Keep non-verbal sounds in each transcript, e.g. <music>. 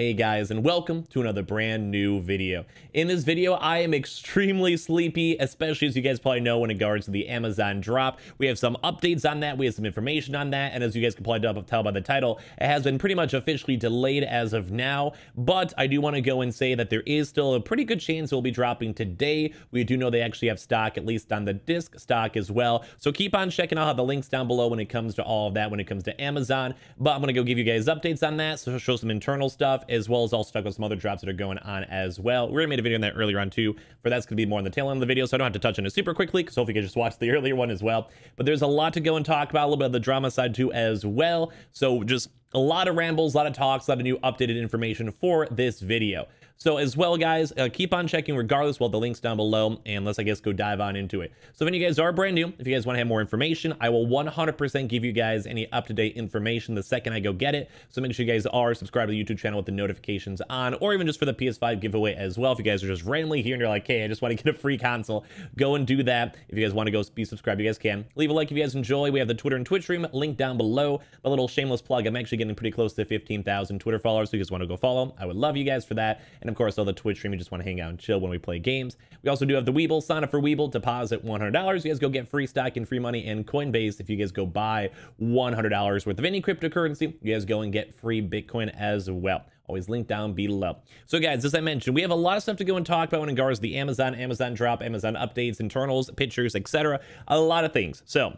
Hey guys, and welcome to another brand new video. In this video, I am extremely sleepy, especially as you guys probably know when it regards to the Amazon drop. We have some updates on that, we have some information on that, and as you guys can probably tell by the title, it has been pretty much officially delayed as of now, but I do want to go and say that there is still a pretty good chance it will be dropping today. We do know they actually have stock, at least on the disc stock as well, so keep on checking. out the links down below when it comes to all of that, when it comes to Amazon, but I'm going to go give you guys updates on that, so show some internal stuff as well as also talk about some other drops that are going on as well. We already made a video on that earlier on too, but that's going to be more on the tail end of the video, so I don't have to touch on it super quickly because hopefully you can just watch the <laughs> earlier one as well. But there's a lot to go and talk about, a little bit of the drama side too as well. So just a lot of rambles, a lot of talks, a lot of new updated information for this video. So as well, guys, uh, keep on checking regardless. Well, the link's down below, and let's, I guess, go dive on into it. So if any you guys are brand new, if you guys want to have more information, I will 100% give you guys any up-to-date information the second I go get it. So make sure you guys are subscribed to the YouTube channel with the notifications on, or even just for the PS5 giveaway as well. If you guys are just randomly here and you're like, hey, I just want to get a free console, go and do that. If you guys want to go be subscribed, you guys can. Leave a like if you guys enjoy. We have the Twitter and Twitch stream link down below. A little shameless plug. I'm actually getting pretty close to 15,000 Twitter followers, so if you guys want to go follow. I would love you guys for that. And and of course, all the Twitch stream, you just want to hang out and chill when we play games. We also do have the Weeble. Sign up for Weeble. Deposit $100. You guys go get free stock and free money and Coinbase. If you guys go buy $100 worth of any cryptocurrency, you guys go and get free Bitcoin as well always link down below. So guys, as I mentioned, we have a lot of stuff to go and talk about when it regards to the Amazon, Amazon drop, Amazon updates, internals, pictures, etc. A lot of things. So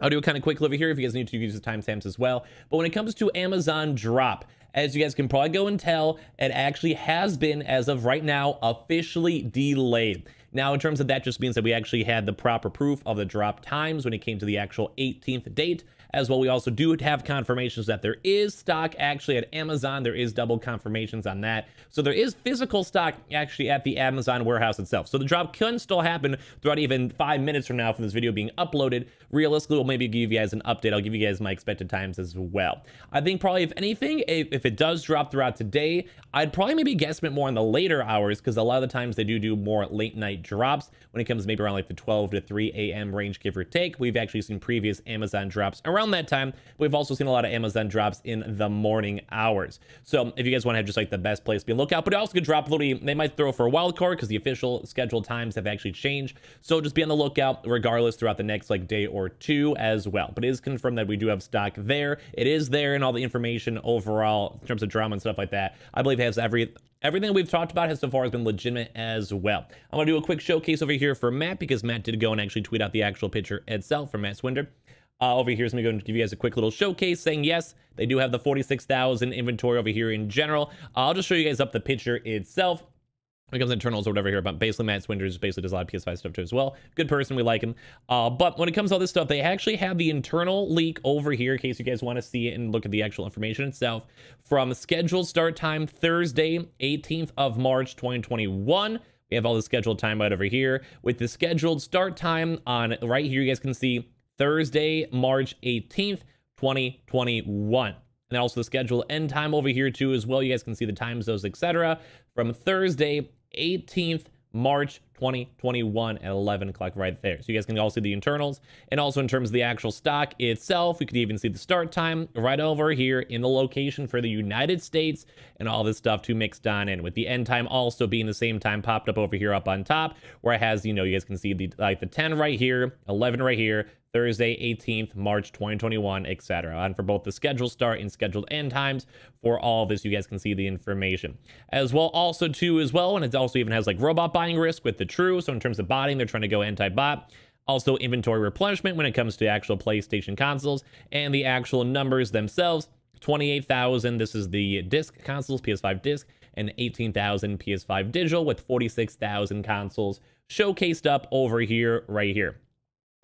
I'll do a kind of quick over here if you guys need to use the timestamps as well. But when it comes to Amazon drop, as you guys can probably go and tell, it actually has been, as of right now, officially delayed. Now, in terms of that, just means that we actually had the proper proof of the drop times when it came to the actual 18th date. As well, we also do have confirmations that there is stock actually at Amazon. There is double confirmations on that. So there is physical stock actually at the Amazon warehouse itself. So the drop can still happen throughout even five minutes from now from this video being uploaded. Realistically, we'll maybe give you guys an update. I'll give you guys my expected times as well. I think probably if anything, if, it does drop throughout today, I'd probably maybe guess it more in the later hours because a lot of the times they do do more late night drops when it comes maybe around like the 12 to 3 a.m. range, give or take. We've actually seen previous Amazon drops around around that time. We've also seen a lot of Amazon drops in the morning hours. So if you guys want to have just like the best place to be on lookout, but it also could drop literally, they might throw for a wild card because the official scheduled times have actually changed. So just be on the lookout regardless throughout the next like day or two as well. But it is confirmed that we do have stock there. It is there and all the information overall in terms of drama and stuff like that. I believe has every Everything we've talked about has so far has been legitimate as well. I'm going to do a quick showcase over here for Matt because Matt did go and actually tweet out the actual picture itself from Matt Swinder. Uh, over here, so I'm going to give you guys a quick little showcase saying yes, they do have the 46,000 inventory over here in general. Uh, I'll just show you guys up the picture itself. When it comes to internals or whatever here, but basically Matt Swinders basically does a lot of PS5 stuff too as well. Good person, we like him. Uh, but when it comes to all this stuff, they actually have the internal leak over here in case you guys want to see it and look at the actual information itself from scheduled start time Thursday, 18th of March, 2021. We have all the scheduled time right over here with the scheduled start time on right here. You guys can see Thursday, March 18th, 2021. And then also the schedule end time over here too as well. You guys can see the time zones, etc. From Thursday, 18th March 2021 at 11 o'clock right there. So you guys can all see the internals. And also in terms of the actual stock itself, We could even see the start time right over here in the location for the United States and all this stuff to mix down in with the end time also being the same time popped up over here up on top where it has, you know, you guys can see the like the 10 right here, 11 right here, Thursday, 18th, March 2021, etc. And for both the scheduled start and scheduled end times for all of this, you guys can see the information as well. Also, too, as well, and it also even has like robot buying risk with the true. So in terms of botting, they're trying to go anti-bot. Also, inventory replenishment when it comes to actual PlayStation consoles and the actual numbers themselves. 28,000. This is the disc consoles, PS5 disc, and 18,000 PS5 digital with 46,000 consoles showcased up over here, right here.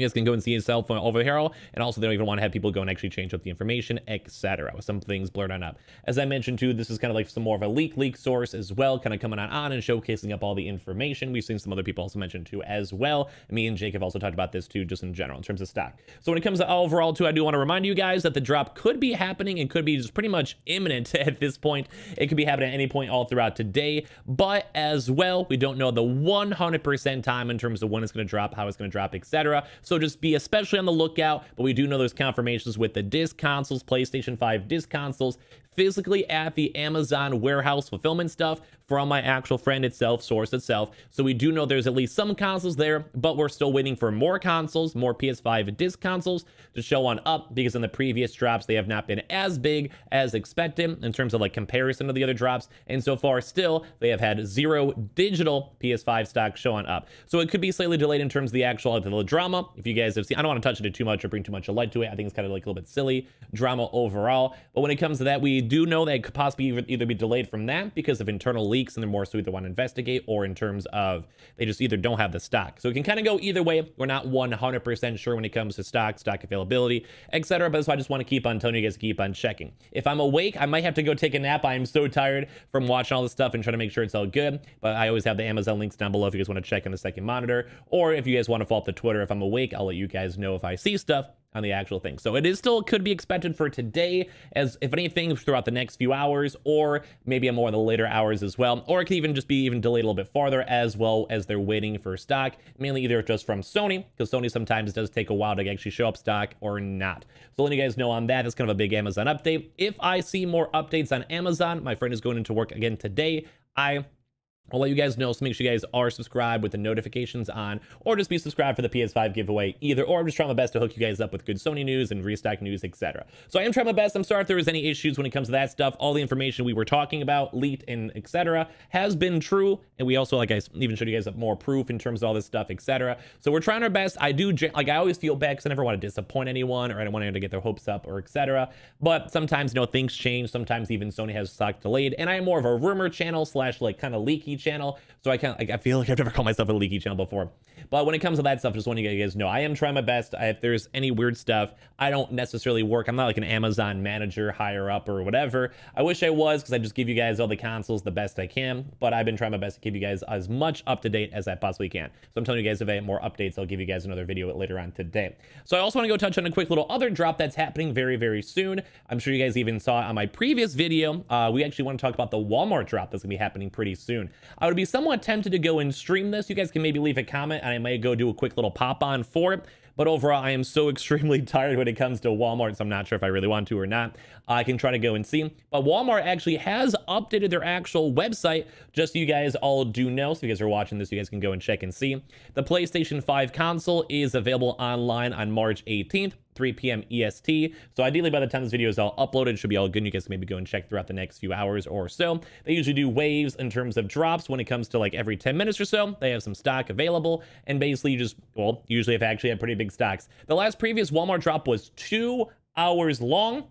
You guys can go and see himself over here, and also they don't even want to have people go and actually change up the information, etc. With some things blurred on up. As I mentioned too, this is kind of like some more of a leak leak source as well, kind of coming on on and showcasing up all the information. We've seen some other people also mentioned too as well. Me and Jake have also talked about this too, just in general in terms of stock. So when it comes to overall too, I do want to remind you guys that the drop could be happening and could be just pretty much imminent <laughs> at this point. It could be happening at any point all throughout today, but as well, we don't know the 100% time in terms of when it's going to drop, how it's going to drop, etc. So so just be especially on the lookout. But we do know there's confirmations with the disc consoles, PlayStation 5 disc consoles, physically at the Amazon warehouse fulfillment stuff from my actual friend itself, source itself. So we do know there's at least some consoles there, but we're still waiting for more consoles, more PS5 disc consoles to show on up because in the previous drops, they have not been as big as expected in terms of like comparison to the other drops. And so far still, they have had zero digital PS5 stock showing up. So it could be slightly delayed in terms of the actual drama, if you guys have seen, I don't want to touch it too much or bring too much a light to it. I think it's kind of like a little bit silly drama overall. But when it comes to that, we do know that it could possibly either be delayed from that because of internal leaks and they're more so either want to investigate or in terms of they just either don't have the stock. So it can kind of go either way. We're not 100% sure when it comes to stock, stock availability, etc. But that's why I just want to keep on telling you guys to keep on checking. If I'm awake, I might have to go take a nap. I am so tired from watching all this stuff and trying to make sure it's all good. But I always have the Amazon links down below if you guys want to check in the second monitor or if you guys want to follow up the Twitter if I'm awake week. I'll let you guys know if I see stuff on the actual thing. So it is still could be expected for today as if anything throughout the next few hours or maybe more in the later hours as well. Or it could even just be even delayed a little bit farther as well as they're waiting for stock, mainly either just from Sony because Sony sometimes does take a while to actually show up stock or not. So letting you guys know on that, that's kind of a big Amazon update. If I see more updates on Amazon, my friend is going into work again today. I I'll let you guys know, so make sure you guys are subscribed with the notifications on, or just be subscribed for the PS5 giveaway either, or I'm just trying my best to hook you guys up with good Sony news and restock news, etc. So I am trying my best. I'm sorry if there was any issues when it comes to that stuff. All the information we were talking about, leaked and etc. has been true, and we also, like I even showed you guys more proof in terms of all this stuff, etc. So we're trying our best. I do, like I always feel bad because I never want to disappoint anyone, or I don't want anyone to get their hopes up, or etc. But sometimes, you know, things change. Sometimes even Sony has stock delayed, and I am more of a rumor channel slash like kind of leaky leaky channel. So I can't, like, I feel like I've never called myself a leaky channel before. But when it comes to that stuff, just want you guys to know I am trying my best. I, if there's any weird stuff, I don't necessarily work. I'm not like an Amazon manager higher up or whatever. I wish I was because I just give you guys all the consoles the best I can. But I've been trying my best to keep you guys as much up to date as I possibly can. So I'm telling you guys if I have more updates, I'll give you guys another video later on today. So I also want to go touch on a quick little other drop that's happening very, very soon. I'm sure you guys even saw it on my previous video. Uh, we actually want to talk about the Walmart drop that's going to be happening pretty soon. I would be somewhat tempted to go and stream this. You guys can maybe leave a comment I may go do a quick little pop on for it. But overall, I am so <laughs> extremely tired when it comes to Walmart, so I'm not sure if I really want to or not. I can try to go and see. But Walmart actually has updated their actual website, just so you guys all do know. So if you guys are watching this, you guys can go and check and see. The PlayStation 5 console is available online on March 18th. 3 p.m. EST. So ideally, by the time this video is all uploaded, should be all good. You guys maybe go and check throughout the next few hours or so. They usually do waves in terms of drops when it comes to like every 10 minutes or so. They have some stock available, and basically you just well, usually I've actually had pretty big stocks. The last previous Walmart drop was two hours long.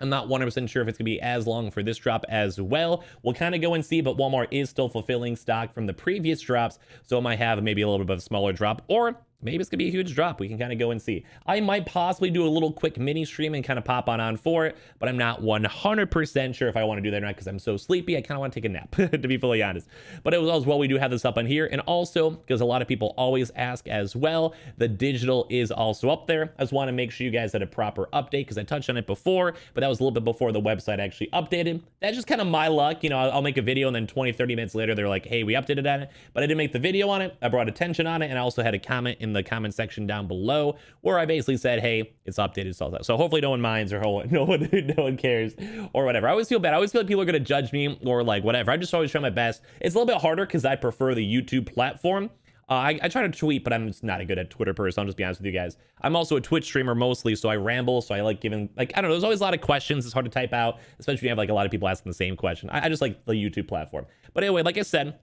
I'm not 100% sure if it's going to be as long for this drop as well. We'll kind of go and see, but Walmart is still fulfilling stock from the previous drops, so it might have maybe a little bit of a smaller drop, or maybe it's gonna be a huge drop. We can kind of go and see. I might possibly do a little quick mini stream and kind of pop on on for it, but I'm not 100% sure if I want to do that or not because I'm so sleepy. I kind of want to take a nap, <laughs> to be fully honest. But it as well, we do have this up on here. And also, because a lot of people always ask as well, the digital is also up there. I just want to make sure you guys had a proper update because I touched on it before, but that was a little bit before the website actually updated. That's just kind of my luck. You know, I'll, I'll make a video and then 20, 30 minutes later, they're like, hey, we updated on it, but I didn't make the video on it. I brought attention on it and I also had a comment in the comment section down below where I basically said, hey, it's updated. So, so hopefully no one minds or no one, <laughs> no one, no one cares or whatever. I always feel bad. I always feel like people are going to judge me or like whatever. I just always try my best. It's a little bit harder because I prefer the YouTube platform. Uh, I, I, try to tweet, but I'm just not a good at Twitter person. I'll just be honest with you guys. I'm also a Twitch streamer mostly, so I ramble. So I like giving, like, I don't know. There's always a lot of questions. It's hard to type out, especially when you have like a lot of people asking the same question. I, I just like the YouTube platform. But anyway, like I said,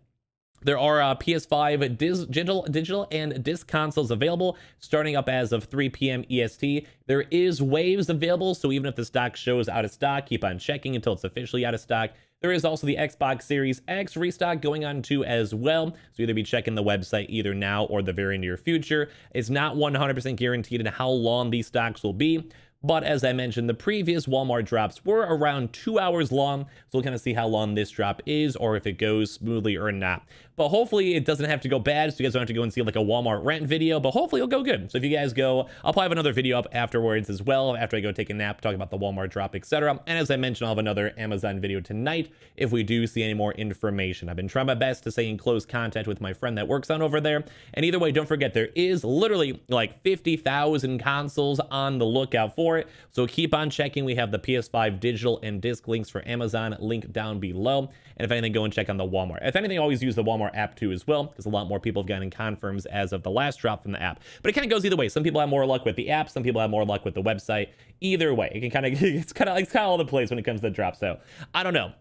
there are uh, PS5 dis, digital, digital and disc consoles available starting up as of 3 p.m. EST. There is waves available, so even if the stock shows out of stock, keep on checking until it's officially out of stock. There is also the Xbox Series X restock going on too as well. So either be checking the website either now or the very near future. It's not 100% guaranteed in how long these stocks will be. But as I mentioned, the previous Walmart drops were around two hours long. So we'll kind of see how long this drop is or if it goes smoothly or not. But hopefully it doesn't have to go bad. So you guys don't have to go and see like a Walmart rant video, but hopefully it'll go good. So if you guys go, I'll probably have another video up afterwards as well. After I go take a nap, talk about the Walmart drop, etc. And as I mentioned, I'll have another Amazon video tonight if we do see any more information. I've been trying my best to stay in close contact with my friend that works on over there. And either way, don't forget there is literally like 50,000 consoles on the lookout for for it. So keep on checking. We have the PS5 digital and disc links for Amazon link down below. And if anything, go and check on the Walmart. If anything, always use the Walmart app too as well, because a lot more people have gotten confirms as of the last drop from the app. But it kind of goes either way. Some people have more luck with the app. Some people have more luck with the website. Either way, it can kind of <laughs> it's kind of it's kind of all the plays when it comes to the drop. So I don't know.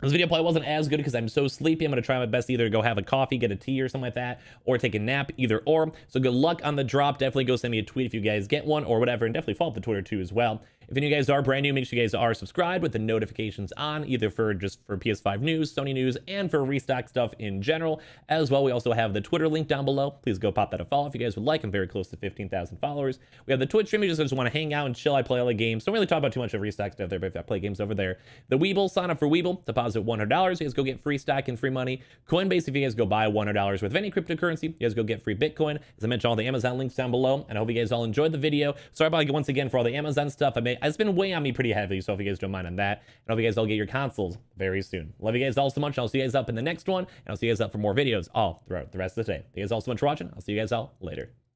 This video probably wasn't as good because I'm so sleepy. I'm going to try my best either to go have a coffee, get a tea or something like that, or take a nap, either or. So good luck on the drop. Definitely go send me a tweet if you guys get one or whatever, and definitely follow the Twitter too as well. If any of you guys are brand new, make sure you guys are subscribed with the notifications on, either for just for PS5 news, Sony news, and for restock stuff in general. As well, we also have the Twitter link down below. Please go pop that a follow if you guys would like. I'm very close to 15,000 followers. We have the Twitch stream. You just, just want to hang out and chill. I play all the games. Don't really talk about too much of restock stuff there, but if I play games over there. The Weeble, sign up for Weeble. Deposit deposit $100, you guys go get free stock and free money. Coinbase, if you guys go buy $100 worth of any cryptocurrency, you guys go get free Bitcoin. As I mentioned, all the Amazon links down below. And I hope you guys all enjoyed the video. Sorry about once again for all the Amazon stuff. I may, it's been weighing on me pretty heavy, so if you guys don't mind on that. And I hope you guys all get your consoles very soon. Love you guys all so much. I'll see you guys up in the next one. And I'll see you guys up for more videos all throughout the rest of the day. Thank you guys all so much for watching. I'll see you guys all later.